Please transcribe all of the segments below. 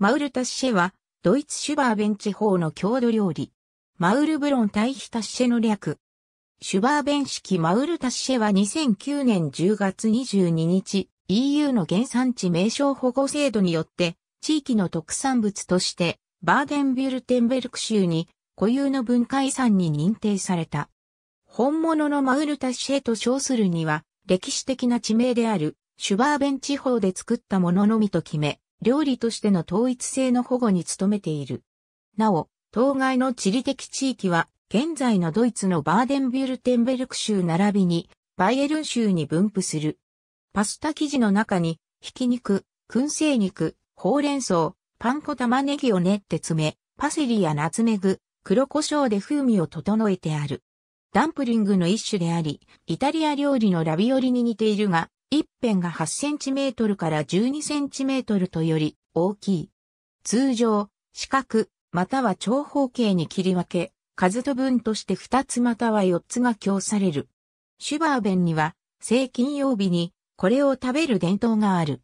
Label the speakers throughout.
Speaker 1: マウルタッシェは、ドイツシュバーベン地方の郷土料理。マウルブロン対比タッシェの略。シュバーベン式マウルタッシェは2009年10月22日、EU の原産地名称保護制度によって、地域の特産物として、バーデンビュルテンベルク州に固有の文化遺産に認定された。本物のマウルタッシェと称するには、歴史的な地名である、シュバーベン地方で作ったもののみと決め、料理としての統一性の保護に努めている。なお、当該の地理的地域は、現在のドイツのバーデンビュルテンベルク州並びに、バイエルン州に分布する。パスタ生地の中に、ひき肉、燻製肉、ほうれん草、パン粉玉ねぎを練って詰め、パセリやナツメグ、黒胡椒で風味を整えてある。ダンプリングの一種であり、イタリア料理のラビオリに似ているが、一辺が 8cm から 12cm とより大きい。通常、四角、または長方形に切り分け、数と分として二つまたは四つが供される。シュバーベンには、正金曜日に、これを食べる伝統がある。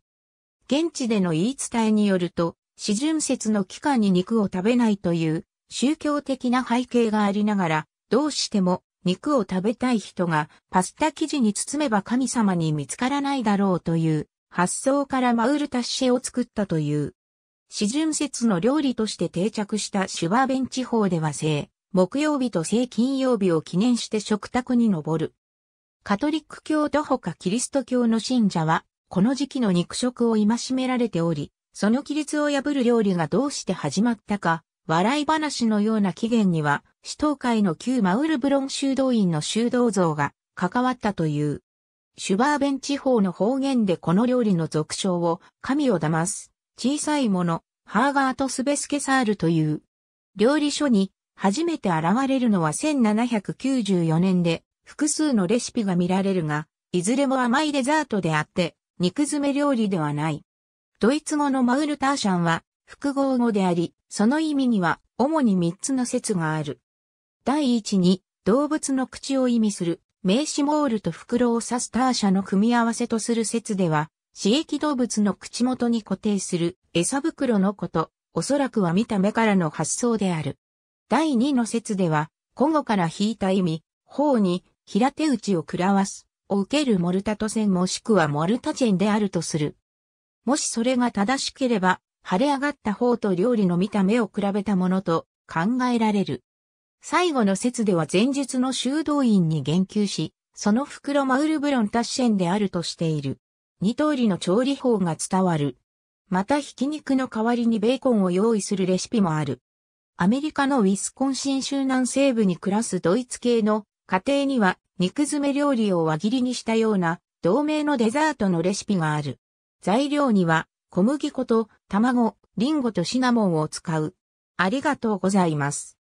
Speaker 1: 現地での言い伝えによると、四純節の期間に肉を食べないという宗教的な背景がありながら、どうしても肉を食べたい人がパスタ生地に包めば神様に見つからないだろうという発想からマウルタッシェを作ったという。四旬節の料理として定着したシュワーベン地方では聖、木曜日と聖金曜日を記念して食卓に上る。カトリック教徒ほかキリスト教の信者は、この時期の肉食を戒められており、その規律を破る料理がどうして始まったか、笑い話のような起源には、死闘会の旧マウルブロン修道院の修道像が関わったという。シュバーベン地方の方言でこの料理の俗称を、神を騙す、小さいもの、ハーガートスベスケサールという。料理書に、初めて現れるのは1794年で、複数のレシピが見られるが、いずれも甘いデザートであって、肉詰め料理ではない。ドイツ語のマウルターシャンは、複合語であり、その意味には主に3つの説がある。第一に、動物の口を意味する、名詞モールと袋を指すターシャの組み合わせとする説では、刺激動物の口元に固定する餌袋のこと、おそらくは見た目からの発想である。第二の説では、古語から引いた意味、方に平手打ちを食らわす、を受けるモルタト戦もしくはモルタチェンであるとする。もしそれが正しければ、腫れ上がった方と料理の見た目を比べたものと考えられる。最後の説では前述の修道院に言及し、その袋マウルブロン達シェンであるとしている。二通りの調理法が伝わる。またひき肉の代わりにベーコンを用意するレシピもある。アメリカのウィスコンシン州南西部に暮らすドイツ系の家庭には肉詰め料理を輪切りにしたような同名のデザートのレシピがある。材料には小麦粉と卵、リンゴとシナモンを使う。ありがとうございます。